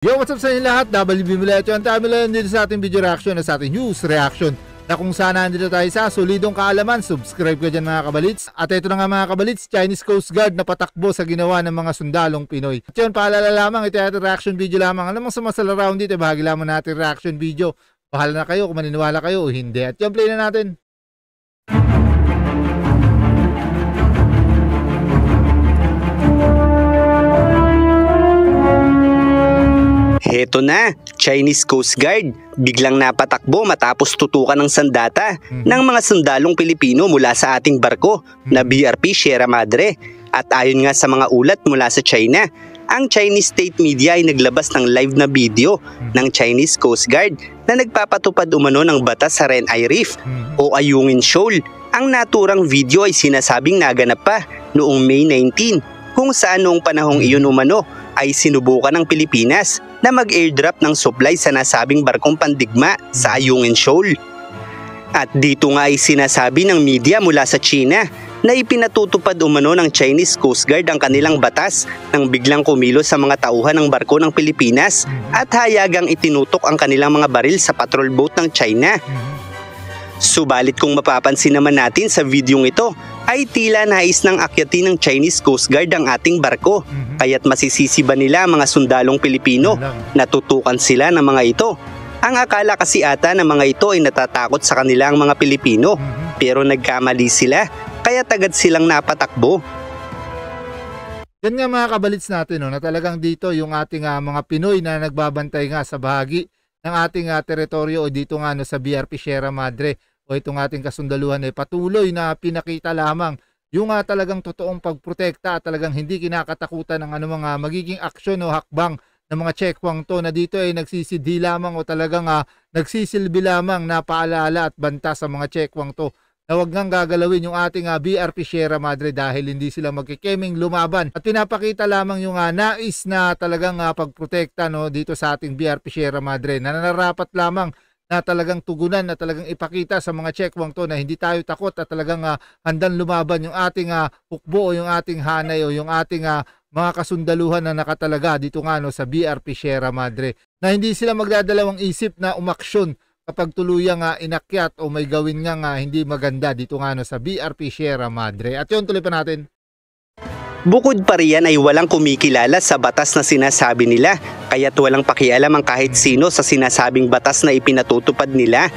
Yo, what's up sa inyo lahat? WB Mula ito ang tayo lang sa ating video reaction at sa ating news reaction na kung saan nandito tayo sa solidong kaalaman. Subscribe ka dyan mga kabalits. At ito na nga mga kabalits, Chinese Coast Guard na patakbo sa ginawa ng mga sundalong Pinoy. At yun, paalala lamang, ito ay reaction video lamang. Alam mo sa masala round dito, bahagi lamang natin reaction video. Bahala na kayo kung maniniwala kayo o hindi. At yun, play na natin. Eto na, Chinese Coast Guard, biglang napatakbo matapos tutukan ng sandata mm-hmm. ng mga sundalong Pilipino mula sa ating barko mm-hmm. na BRP Sierra Madre. At ayon nga sa mga ulat mula sa China, ang Chinese state media ay naglabas ng live na video hmm. ng Chinese Coast Guard na nagpapatupad umano ng batas sa Renai Reef hmm. o Ayungin Shoal. Ang naturang video ay sinasabing naganap pa noong May 19 kung saan noong panahong hmm. iyon umano ay sinubukan ng Pilipinas na mag-airdrop ng supply sa nasabing barkong pandigma sa Ayungin Shoal. At dito nga ay sinasabi ng media mula sa China na ipinatutupad umano ng Chinese Coast Guard ang kanilang batas nang biglang kumilos sa mga tauhan ng barko ng Pilipinas at hayagang itinutok ang kanilang mga baril sa patrol boat ng China Subalit kung mapapansin naman natin sa videong ito, ay tila nais ng akyatin ng Chinese Coast Guard ang ating barko. Mhm. Kaya't masisisi ba nila ang mga sundalong Pilipino? Natutukan sila ng mga ito. Ang akala kasi ata ng mga ito ay natatakot sa kanila ang mga Pilipino. Mhm. Pero nagkamali sila, kaya tagad silang napatakbo. Yan nga mga kabalits natin no, na talagang dito yung ating uh, mga Pinoy na nagbabantay nga sa bahagi ng ating uh, teritoryo o dito nga no, sa BRP Sierra Madre o itong ating kasundaluhan ay patuloy na pinakita lamang yung uh, talagang totoong pagprotekta at talagang hindi kinakatakutan ng anumang uh, magiging aksyon o hakbang ng mga chekwang to na dito ay nagsisidi lamang o talagang uh, nagsisilbi lamang na paalala at banta sa mga chekwang to na huwag ngang gagalawin yung ating uh, BRP Sierra Madre dahil hindi sila magkikeming lumaban at pinapakita lamang yung uh, nais na talagang uh, pagprotekta no, dito sa ating BRP Sierra Madre na nararapat lamang na talagang tugunan, na talagang ipakita sa mga checkwang to na hindi tayo takot at talagang uh, handang lumaban yung ating uh, hukbo o yung ating hanay o yung ating uh, mga kasundaluhan na nakatalaga dito nga no, sa BRP Sierra Madre na hindi sila magdadalawang isip na umaksyon kapag tuluyang uh, inakyat o may gawin nga uh, hindi maganda dito nga no, sa BRP Sierra Madre. At yun tuloy pa natin. Bukod pa riyan ay walang kumikilala sa batas na sinasabi nila kaya't walang pakialam ang kahit sino sa sinasabing batas na ipinatutupad nila.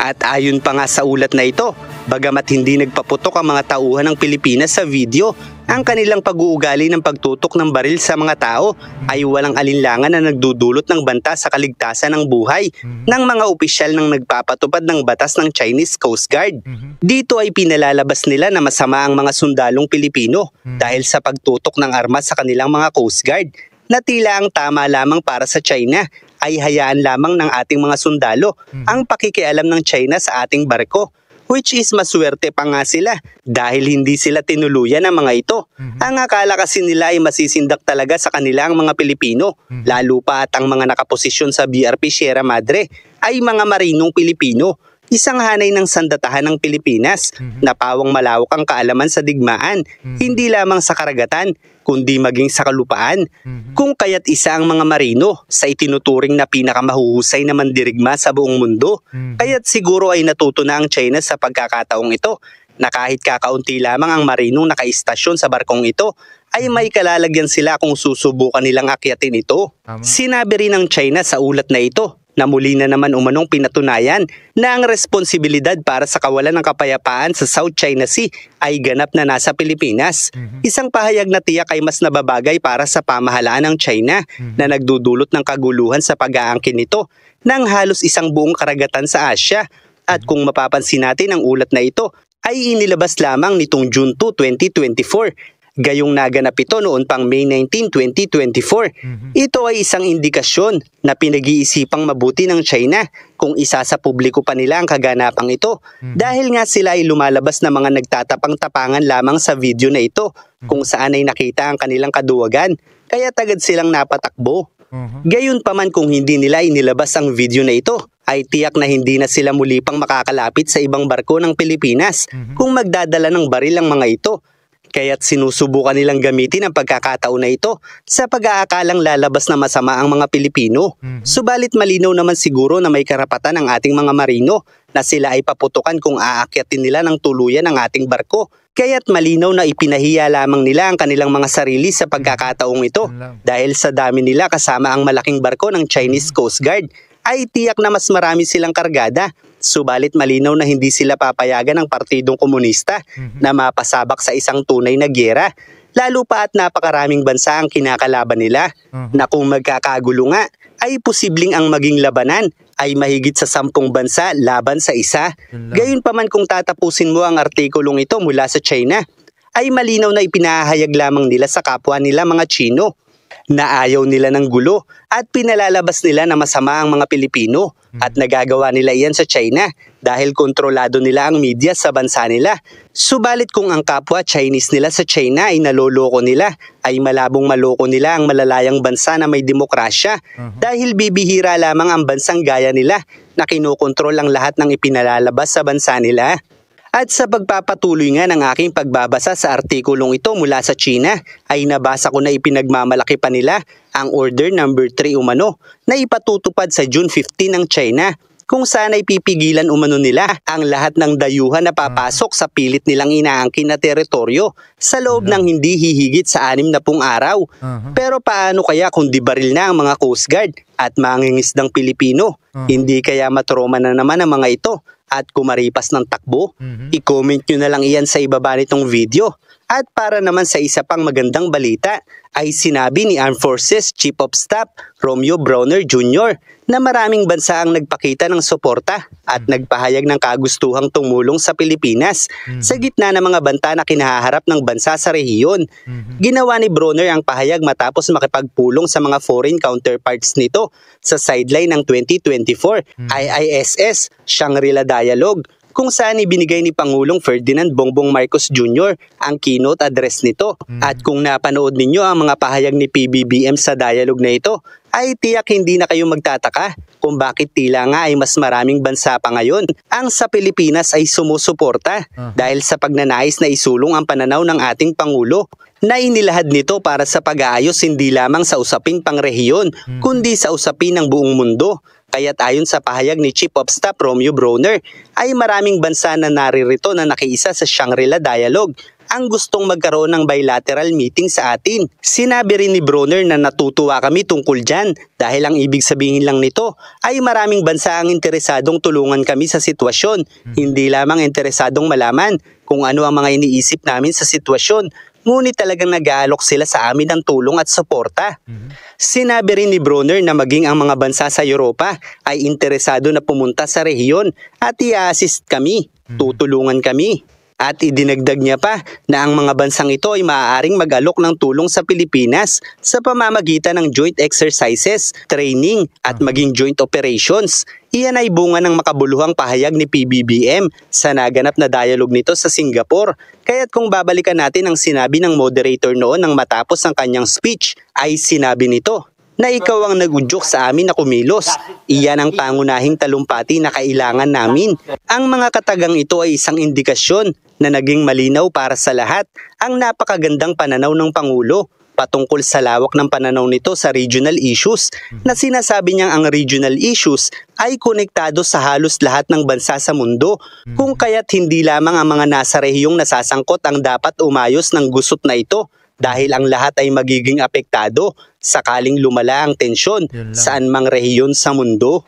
At ayon pa nga sa ulat na ito, bagamat hindi nagpaputok ang mga tauhan ng Pilipinas sa video, ang kanilang pag-uugali ng pagtutok ng baril sa mga tao ay walang alinlangan na nagdudulot ng banta sa kaligtasan ng buhay mhm. ng mga opisyal ng nagpapatupad ng batas ng Chinese Coast Guard. Mhm. Dito ay pinalalabas nila na masama ang mga sundalong Pilipino mhm. dahil sa pagtutok ng armas sa kanilang mga Coast Guard na tila ang tama lamang para sa China ay hayaan lamang ng ating mga sundalo ang pakikialam ng China sa ating barko which is maswerte pa nga sila dahil hindi sila tinuluyan ng mga ito. Mm-hmm. Ang akala kasi nila ay masisindak talaga sa kanila ang mga Pilipino, mm-hmm. lalo pa at ang mga nakaposisyon sa BRP Sierra Madre ay mga marinong Pilipino isang hanay ng sandatahan ng Pilipinas mm-hmm. na pawang malawak ang kaalaman sa digmaan, mm-hmm. hindi lamang sa karagatan, kundi maging sa kalupaan. Mm-hmm. Kung kaya't isa ang mga marino sa itinuturing na pinakamahuhusay na mandirigma sa buong mundo. Mm-hmm. Kaya't siguro ay natuto na ang China sa pagkakataong ito na kahit kakaunti lamang ang marinong nakaistasyon sa barkong ito ay mhm. may kalalagyan sila kung susubukan nilang akyatin ito. Tama. Sinabi rin ng China sa ulat na ito na muli na naman umanong pinatunayan na ang responsibilidad para sa kawalan ng kapayapaan sa South China Sea ay ganap na nasa Pilipinas. Mhm. Isang pahayag na tiyak ay mas nababagay para sa pamahalaan ng China mhm. na nagdudulot ng kaguluhan sa pag-aangkin nito ng halos isang buong karagatan sa Asia. At mhm. kung mapapansin natin ang ulat na ito, ay inilabas lamang nitong June 2, 2024 Gayong naganap ito noon pang May 19, 2024. Mhm. Ito ay isang indikasyon na pinag-iisipang mabuti ng China kung isa sa publiko pa nila ang kaganapang ito mhm. dahil nga sila ay lumalabas na mga nagtatapang-tapangan lamang sa video na ito mhm. kung saan ay nakita ang kanilang kaduwagan kaya tagad silang napatakbo. Gayun pa man kung hindi nila inilabas ang video na ito, ay tiyak na hindi na sila muli pang makakalapit sa ibang barko ng Pilipinas kung magdadala ng baril ang mga ito kaya't sinusubukan nilang gamitin ang pagkakataon na ito sa pag-aakalang lalabas na masama ang mga Pilipino. Mm-hmm. Subalit malinaw naman siguro na may karapatan ang ating mga marino na sila ay paputukan kung aakyatin nila ng tuluyan ang ating barko. Kaya't malinaw na ipinahiya lamang nila ang kanilang mga sarili sa pagkakataong ito dahil sa dami nila kasama ang malaking barko ng Chinese Coast Guard ay tiyak na mas marami silang kargada Subalit malinaw na hindi sila papayagan ng Partidong Komunista mm-hmm. na mapasabak sa isang tunay na gyera. Lalo pa at napakaraming bansa ang kinakalaban nila mm-hmm. na kung magkakagulo nga ay posibleng ang maging labanan ay mahigit sa sampung bansa laban sa isa. Gayon pa man kung tatapusin mo ang artikulong ito mula sa China, ay malinaw na ipinahayag lamang nila sa kapwa nila mga Chino na ayaw nila ng gulo at pinalalabas nila na masama ang mga Pilipino hmm. at nagagawa nila iyan sa China dahil kontrolado nila ang media sa bansa nila. Subalit kung ang kapwa Chinese nila sa China ay naloloko nila, ay malabong maloko nila ang malalayang bansa na may demokrasya uh-huh. dahil bibihira lamang ang bansang gaya nila na kinokontrol ang lahat ng ipinalalabas sa bansa nila. At sa pagpapatuloy nga ng aking pagbabasa sa artikulong ito mula sa China, ay nabasa ko na ipinagmamalaki pa nila ang order number 3 umano na ipatutupad sa June 15 ng China kung saan ay pipigilan umano nila ang lahat ng dayuhan na papasok sa pilit nilang inaangkin na teritoryo sa loob ng hindi hihigit sa anim na pung araw. Pero paano kaya kung dibaril na ang mga Coast Guard at mangingisdang Pilipino? Hindi kaya matroma na naman ang mga ito at kumaripas ng takbo? Mm-hmm. I-comment nyo na lang iyan sa ibaba nitong video. At para naman sa isa pang magandang balita ay sinabi ni Armed Forces Chief of Staff Romeo Browner Jr. na maraming bansa ang nagpakita ng suporta at hmm. nagpahayag ng kagustuhang tumulong sa Pilipinas hmm. sa gitna ng mga banta na kinahaharap ng bansa sa rehiyon. Hmm. Ginawa ni Browner ang pahayag matapos makipagpulong sa mga foreign counterparts nito sa sideline ng 2024 mm. IISS Shangri-La Dialogue kung saan ibinigay ni Pangulong Ferdinand Bongbong Marcos Jr. ang keynote address nito. Mm. At kung napanood ninyo ang mga pahayag ni PBBM sa dialogue na ito, ay tiyak hindi na kayo magtataka kung bakit tila nga ay mas maraming bansa pa ngayon ang sa Pilipinas ay sumusuporta uh. dahil sa pagnanais na isulong ang pananaw ng ating Pangulo na inilahad nito para sa pag-aayos hindi lamang sa usaping pangrehiyon hmm. kundi sa usapin ng buong mundo Kaya't ayon sa pahayag ni Chief of Staff Romeo Broner, ay maraming bansa na naririto na nakiisa sa Shangri-La Dialogue ang gustong magkaroon ng bilateral meeting sa atin. Sinabi rin ni Broner na natutuwa kami tungkol dyan dahil ang ibig sabihin lang nito ay maraming bansa ang interesadong tulungan kami sa sitwasyon, hmm. hindi lamang interesadong malaman kung ano ang mga iniisip namin sa sitwasyon ngunit talagang nagalok sila sa amin ng tulong at suporta. Mm-hmm. Sinabi rin ni Brunner na maging ang mga bansa sa Europa ay interesado na pumunta sa rehiyon at i-assist kami, mm-hmm. tutulungan kami. At idinagdag niya pa na ang mga bansang ito ay maaaring mag-alok ng tulong sa Pilipinas sa pamamagitan ng joint exercises, training at hmm. maging joint operations. Iyan ay bunga ng makabuluhang pahayag ni PBBM sa naganap na dialog nito sa Singapore. Kaya't kung babalikan natin ang sinabi ng moderator noon nang matapos ang kanyang speech, ay sinabi nito, na ikaw ang nagudyok sa amin na kumilos. Iyan ang pangunahing talumpati na kailangan namin. Ang mga katagang ito ay isang indikasyon na naging malinaw para sa lahat ang napakagandang pananaw ng Pangulo patungkol sa lawak ng pananaw nito sa regional issues na sinasabi niyang ang regional issues ay konektado sa halos lahat ng bansa sa mundo kung kaya't hindi lamang ang mga nasa rehiyong nasasangkot ang dapat umayos ng gusot na ito dahil ang lahat ay magiging apektado sakaling lumala ang tensyon saan mang rehiyon sa mundo.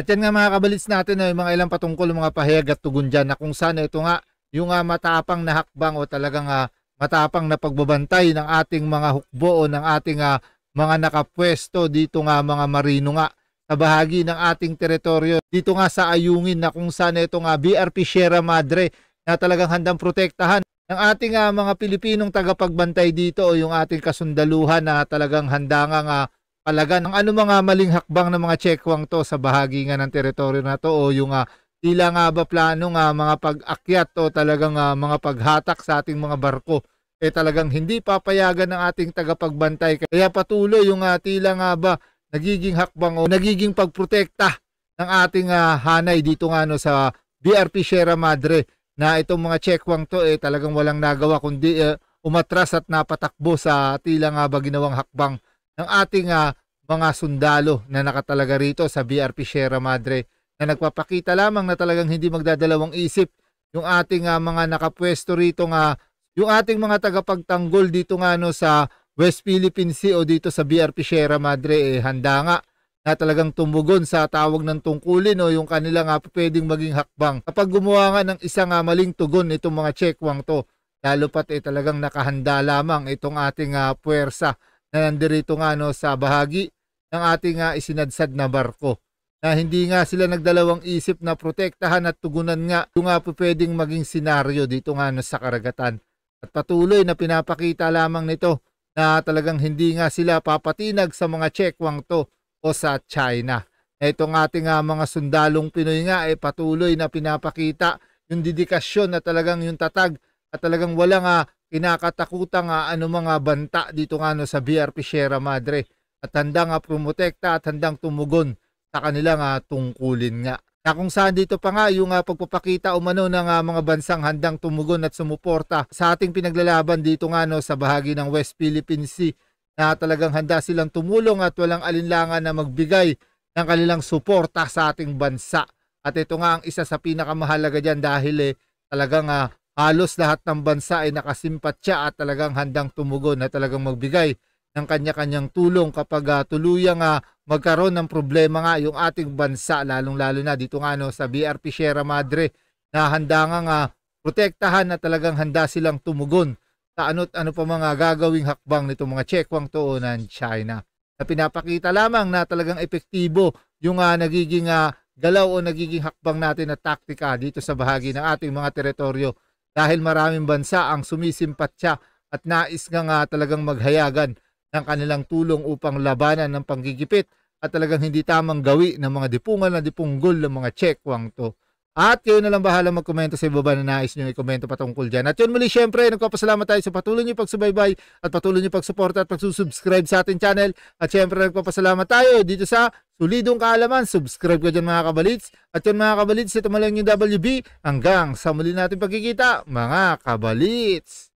At yan nga mga kabalits natin na yung mga ilang patungkol mga pahayag at tugon dyan na kung saan ito nga yung uh, matapang na hakbang o talagang uh, matapang na pagbabantay ng ating mga hukbo o ng ating uh, mga nakapwesto dito nga mga marino nga sa bahagi ng ating teritoryo. Dito nga sa Ayungin na kung saan ito nga BRP Sierra Madre na talagang handang protektahan ng ating uh, mga Pilipinong tagapagbantay dito o yung ating kasundaluhan na talagang handa nga nga palagan ng ano mga maling hakbang ng mga chekwang to sa bahagi nga ng teritoryo na to o yung ah, tila nga ba plano nga mga pag-akyat o talagang uh, mga paghatak sa ating mga barko eh talagang hindi papayagan ng ating tagapagbantay. Kaya patuloy yung uh, tila nga ba nagiging hakbang o nagiging pagprotekta ng ating uh, hanay dito nga no sa BRP Sierra Madre na itong mga checkwang to eh talagang walang nagawa kundi uh, umatras at napatakbo sa tila nga ba ginawang hakbang ng ating uh, mga sundalo na nakatalaga rito sa BRP Sierra Madre na nagpapakita lamang na talagang hindi magdadalawang isip yung ating uh, mga nakapwesto rito nga uh, yung ating mga tagapagtanggol dito nga no sa West Philippine Sea o dito sa BRP Sierra Madre eh handa nga na talagang tumugon sa tawag ng tungkulin o yung kanila nga pwedeng maging hakbang. Kapag gumawa nga ng isang nga maling tugon itong mga checkwang to, lalo pat eh talagang nakahanda lamang itong ating uh, puwersa na nandirito nga no, sa bahagi ng ating uh, isinadsad na barko na hindi nga sila nagdalawang isip na protektahan at tugunan nga yung nga ah, pwedeng maging senaryo dito nga no, sa karagatan. At patuloy na pinapakita lamang nito na talagang hindi nga sila papatinag sa mga Chekwang to o sa China. Itong ating uh, mga sundalong Pinoy nga ay eh, patuloy na pinapakita yung dedikasyon na talagang yung tatag at talagang wala nga ah, kinakatakutan nga ah, ano mga banta dito nga no sa BRP Sierra Madre at handang nga promotekta at handang tumugon sa kanilang tungkulin nga na kung saan dito pa nga yung uh, pagpapakita umano ng uh, mga bansang handang tumugon at sumuporta sa ating pinaglalaban dito nga no, sa bahagi ng West Philippine Sea na talagang handa silang tumulong at walang alinlangan na magbigay ng kanilang suporta sa ating bansa. At ito nga ang isa sa pinakamahalaga dyan dahil eh, talagang uh, halos lahat ng bansa ay nakasimpatya at talagang handang tumugon na talagang magbigay ng kanya-kanyang tulong kapag uh, tuluyang uh, magkaroon ng problema nga yung ating bansa lalong-lalo na dito nga no, sa BRP Sierra Madre na handa nga uh, protektahan na talagang handa silang tumugon sa ano't ano pa mga gagawing hakbang nitong mga tsekwang tuonan China na pinapakita lamang na talagang epektibo yung uh, nagiging uh, galaw o nagiging hakbang natin na taktika dito sa bahagi ng ating mga teritoryo dahil maraming bansa ang sumisimpatya at nais nga nga talagang maghayagan ng kanilang tulong upang labanan ng panggigipit at talagang hindi tamang gawi ng mga dipungan na dipunggol ng mga checkwang to. At kayo na lang bahala magkomento sa ibaba na nais nyo i-komento patungkol dyan. At yun muli syempre, nagpapasalamat tayo sa patuloy nyo pagsubaybay at patuloy nyo pagsuporta at pagsusubscribe sa ating channel. At syempre, nagpapasalamat tayo dito sa Tulidong Kaalaman. Subscribe ka dyan mga kabalits. At yun mga kabalits, ito lang yung WB. Hanggang sa muli natin pagkikita, mga kabalits.